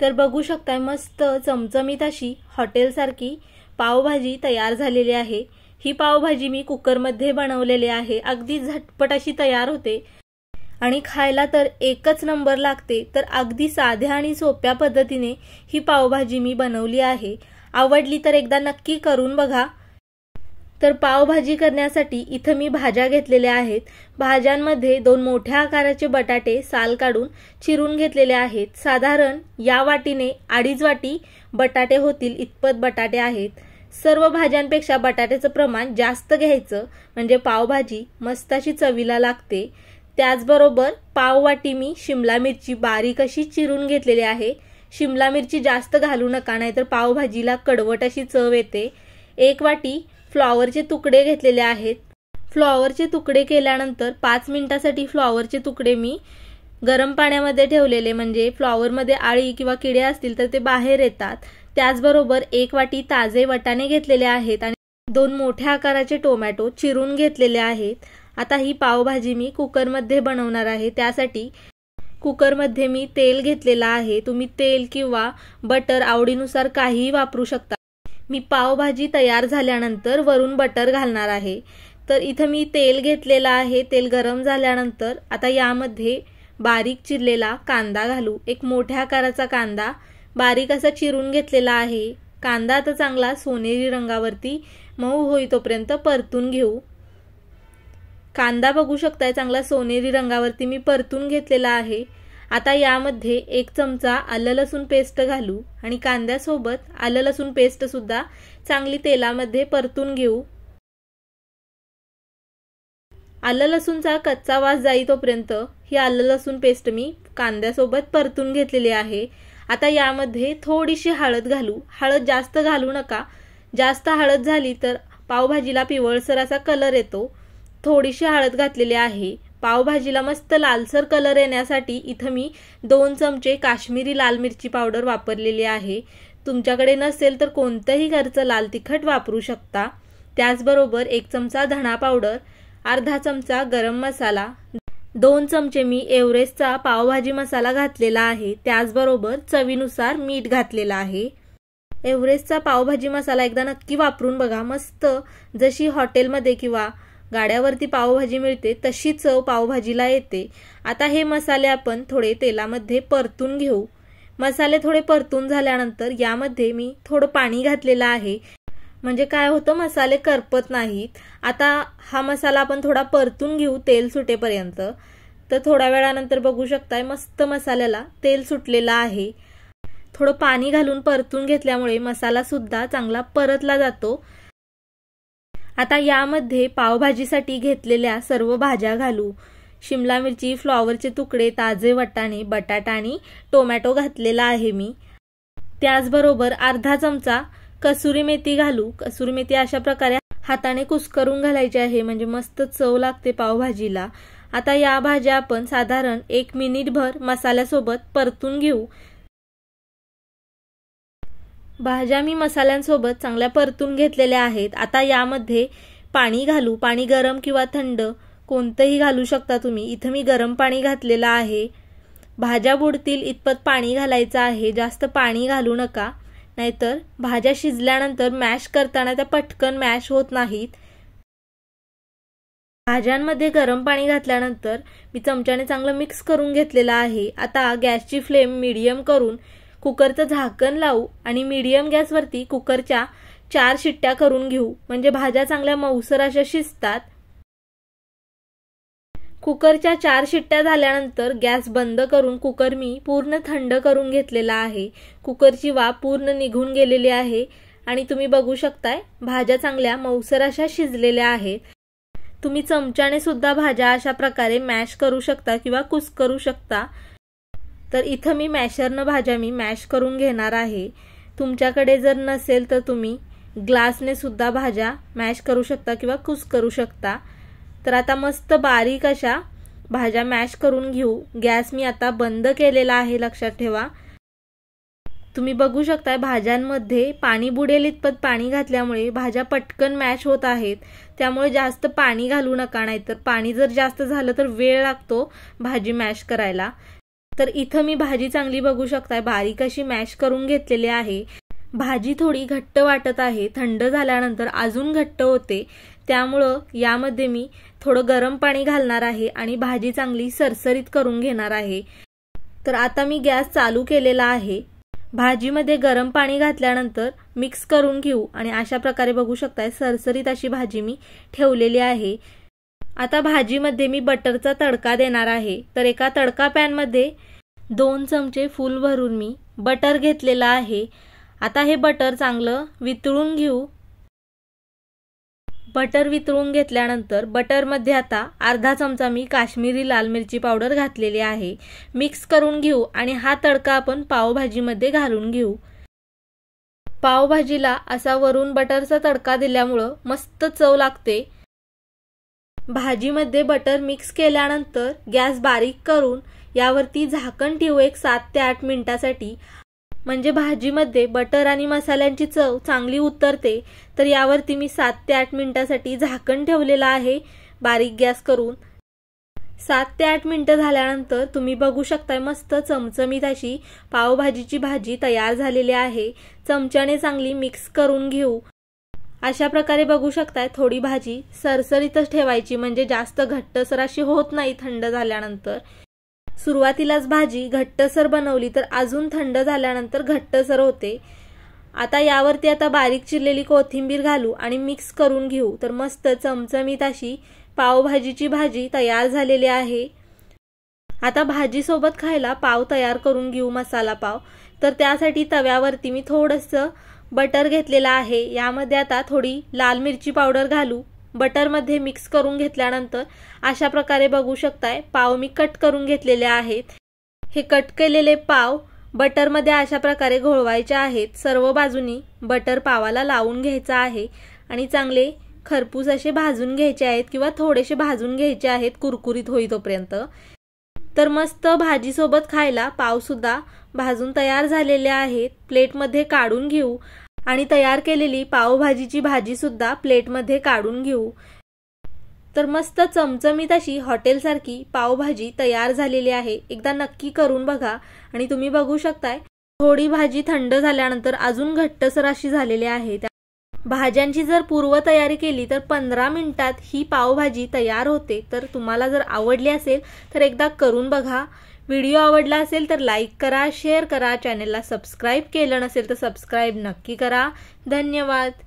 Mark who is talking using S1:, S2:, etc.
S1: तर बघू शकताय मस्त चमचमीत अशी हॉटेलसारखी पावभाजी तयार झालेली आहे ही पावभाजी मी कुकरमध्ये बनवलेली आहे अगदी झटपट अशी तयार होते आणि खायला तर एकच नंबर लागते तर अगदी साध्या आणि सोप्या पद्धतीने ही पावभाजी मी बनवली आहे आवडली तर एकदा नक्की करून बघा तर पावभाजी करण्यासाठी इथं मी भाज्या घेतलेल्या आहेत भाज्यांमध्ये दोन मोठ्या आकाराचे बटाटे साल काढून चिरून घेतलेले आहेत साधारण या वाटीने अडीच वाटी बटाटे होतील इतपत बटाटे आहेत सर्व भाज्यांपेक्षा बटाट्याचं प्रमाण जास्त घ्यायचं म्हणजे पावभाजी मस्ताशी चवीला लागते त्याचबरोबर पाववाटी मी शिमला मिरची बारीक अशी चिरून घेतलेली आहे शिमला मिरची जास्त घालू नका नाहीतर पावभाजीला कडवट अशी चव येते एक वाटी फ्लॉवरचे तुकडे घेतलेले आहेत फ्लॉवरचे तुकडे केल्यानंतर पाच मिनिटासाठी फ्लॉवरचे तुकडे मी गरम पाण्यामध्ये ठेवलेले म्हणजे फ्लॉवरमध्ये आळी किंवा किडे असतील तर ते बाहेर येतात त्याचबरोबर एक वाटी ताजे वटाणे घेतलेले आहेत आणि दोन मोठ्या आकाराचे टोमॅटो चिरून घेतलेले आहेत आता ही पावभाजी मी कुकरमध्ये बनवणार आहे त्यासाठी कुकरमध्ये मी तेल घेतलेलं आहे तुम्ही तेल किंवा बटर आवडीनुसार काहीही वापरू शकता मी पावभाजी तयार झाल्यानंतर वरून बटर घालणार आहे तर इथं मी तेल घेतलेलं आहे तेल गरम झाल्यानंतर आता यामध्ये बारीक चिरलेला कांदा घालू एक मोठ्या आकाराचा कांदा बारीक असा चिरून घेतलेला आहे कांदा आता चांगला सोनेरी रंगावरती मऊ होई तोपर्यंत परतून घेऊ कांदा बघू शकताय चांगला सोनेरी रंगावरती मी परतून घेतलेला आहे आता यामध्ये एक चमचा आलं लसूण पेस्ट घालू आणि कांद्यासोबत आलं लसूण पेस्ट सुद्धा चांगली तेलामध्ये परतून घेऊ आलं लसूणचा कच्चा वास जाई तोपर्यंत ही आलं लसूण पेस्ट मी कांद्यासोबत परतून घेतलेली आहे आता यामध्ये थोडीशी हळद घालू हळद जास्त घालू नका जास्त हळद झाली तर पावभाजीला पिवळसर असा कलर येतो थोडीशी हळद घातलेली आहे पावभाजीला मस्त लालसर कलर येण्यासाठी इथं मी दोन चमचे काश्मीरी लाल मिरची पावडर वापरलेली आहे तुमच्याकडे नसेल तर कोणतंही घरचं लाल तिखट वापरू शकता त्याचबरोबर एक चमचा धणा पावडर अर्धा चमचा गरम मसाला दोन चमचे मी एव्हरेस्टचा पावभाजी मसाला घातलेला आहे त्याचबरोबर चवीनुसार मीठ घातलेला आहे एव्हरेस्टचा पावभाजी मसाला एकदा नक्की वापरून बघा मस्त जशी हॉटेलमध्ये किंवा गाड्यावरती पावभाजी मिळते तशी चव पावभाजीला येते आता हे मसाले आपण थोडे तेलामध्ये परतून घेऊ मसाले थोडे परतून झाल्यानंतर यामध्ये मी थोडं पाणी घातलेलं आहे म्हणजे काय होतं मसाले करपत नाहीत आता हा मसाला आपण थोडा परतून घेऊ तेल सुटेपर्यंत तर थोड्या वेळानंतर बघू शकताय मस्त मसाल्याला तेल सुटलेलं आहे थोडं पाणी घालून परतून घेतल्यामुळे मसाला सुद्धा चांगला परतला जातो आता यामध्ये पावभाजीसाठी घेतलेल्या सर्व भाज्या घालू शिमला मिरची फ्लॉवरचे तुकडे ताजे वटाणे बटाटा आणि टोमॅटो घातलेला आहे मी त्याचबरोबर अर्धा चमचा कसुरी मेथी घालू कसुरी मेथी अशा प्रकारे हाताने कुसकरून घालायची आहे म्हणजे मस्त चव लागते पावभाजीला आता या भाज्या आपण साधारण एक मिनिटभर मसाल्यासोबत परतून घेऊ भाज्या मी मसाल्यांसोबत चांगल्या परतून घेतलेल्या आहेत आता यामध्ये पाणी घालू पाणी गरम किंवा थंड कोणतंही घालू शकता तुम्ही इथं मी गरम पाणी घातलेलं आहे भाज्या बुडतील इतपत पाणी घालायचं आहे जास्त पाणी घालू नका नाहीतर भाज्या शिजल्यानंतर मॅश करताना त्या पटकन मॅश होत नाहीत भाज्यांमध्ये गरम पाणी घातल्यानंतर मी चमच्याने चांगलं मिक्स करून घेतलेलं आहे आता गॅसची फ्लेम मिडियम करून कुकरचं झाकण लावू आणि मीडियम गॅसवरती कुकरच्या चार शिट्ट्या करून घेऊ म्हणजे भाज्या चांगल्या मऊसर अशा शिजतात कुकरच्या चार शिट्ट्या झाल्यानंतर गॅस बंद करून कुकर मी पूर्ण थंड करून घेतलेला आहे कुकरची वाफ पूर्ण निघून गेलेली आहे आणि तुम्ही बघू शकताय भाज्या चांगल्या मऊसर अशा शिजलेल्या आहेत तुम्ही चमच्याने सुद्धा भाज्या अशा प्रकारे मॅश करू शकता किंवा कुस करू शकता तर इथं मी मॅशरनं भाज्या मी मॅश करून घेणार आहे तुमच्याकडे जर नसेल तर तुम्ही ग्लासने सुद्धा भाज्या मॅश करू शकता किंवा कुस करू शकता तर आता मस्त बारीक अशा भाज्या मॅश करून घेऊ गॅस मी आता बंद केलेला आहे लक्षात ठेवा तुम्ही बघू शकता भाज्यांमध्ये पाणी बुडेल इतपत पाणी घातल्यामुळे भाज्या पटकन मॅश होत आहेत त्यामुळे जास्त पाणी घालू नका नाहीतर पाणी जर जास्त झालं तर वेळ लागतो भाजी मॅश करायला तर इथं मी भाजी चांगली बघू शकताय बारीक अशी मॅश करून घेतलेली आहे भाजी थोडी घट्ट वाटत आहे थंड झाल्यानंतर अजून घट्ट होते त्यामुळं यामध्ये मी थोडं गरम पाणी घालणार आहे आणि भाजी चांगली सरसरीत करून घेणार आहे तर आता मी गॅस चालू केलेला आहे भाजीमध्ये गरम पाणी घातल्यानंतर मिक्स करून घेऊ आणि अशा प्रकारे बघू शकताय सरसरीत अशी भाजी मी ठेवलेली आहे आता भाजीमध्ये मी बटरचा तडका देणार आहे तर एका तडका पॅनमध्ये दोन चमचे फूल भरून मी बटर घेतलेला आहे आता हे बटर चांगलं वितळून घेऊ बटर वितळून घेतल्यानंतर बटरमध्ये आता अर्धा चमचा मी काश्मीरी लाल मिरची पावडर घातलेली आहे मिक्स करून घेऊ आणि हा तडका आपण पावभाजीमध्ये घालून घेऊ पावभाजीला असा वरून बटरचा तडका दिल्यामुळं मस्त चव लागते भाजीमध्ये बटर मिक्स केल्यानंतर गॅस बारीक करून यावरती झाकण ठेवू एक सात ते आठ मिनिटासाठी म्हणजे भाजीमध्ये बटर आणि मसाल्यांची चव चांगली उतरते तर यावरती मी सात ते आठ मिनिटासाठी झाकण ठेवलेलं आहे बारीक गॅस करून सात ते आठ मिनटं झाल्यानंतर तुम्ही बघू शकताय मस्त चमचमीत अशी पावभाजीची भाजी तयार झालेली आहे चमच्याने चांगली मिक्स करून घेऊ अशा प्रकारे बघू शकताय थोडी भाजी सरसरीतच ठेवायची म्हणजे जास्त घट्टसर अशी होत नाही थंड झाल्यानंतर सुरुवातीलाच भाजी घट्टसर बनवली तर अजून थंड झाल्यानंतर घट्टसर होते आता यावरती आता बारीक चिरलेली कोथिंबीर घालू आणि मिक्स करून घेऊ तर मस्त चमचमीत अशी पावभाजीची भाजी तयार झालेली आहे आता भाजीसोबत खायला पाव तयार करून घेऊ मसाला पाव तर त्यासाठी तव्यावरती मी थोडंसं बटर घेतलेला आहे यामध्ये आता थोडी लाल मिरची पावडर घालू बटरमध्ये मिक्स करून घेतल्यानंतर अशा प्रकारे बघू शकताय पाव मी कट करून घेतलेले आहेत हे कट केलेले पाव बटरमध्ये अशा प्रकारे घोळवायचे आहेत सर्व बाजूनी बटर पावाला लावून घ्यायचा आहे आणि चांगले खरपूस असे भाजून घ्यायचे आहेत किंवा थोडेसे भाजून घ्यायचे आहेत कुरकुरीत होईतोपर्यंत तर मस्त भाजीसोबत खायला पावसुद्धा भाजून तयार झालेल्या आहेत प्लेटमध्ये काढून घेऊ आणि तयार केलेली पावभाजीची भाजी प्लेट प्लेटमध्ये काढून घेऊ तर मस्त चमचमीत अशी हॉटेलसारखी पावभाजी तयार झालेली आहे एकदा नक्की करून बघा आणि तुम्ही बघू शकताय थोडी भाजी थंड झाल्यानंतर अजून घट्टसर अशी झालेली आहे भाज्यांची जर पूर्व तयारी केली तर पंधरा मिनिटात ही पावभाजी तयार होते तर तुम्हाला जर आवडली असेल तर एकदा करून बघा व्हिडिओ आवडला असेल तर लाईक करा शेअर करा चॅनेलला सबस्क्राईब केलं नसेल तर सबस्क्राईब नक्की करा धन्यवाद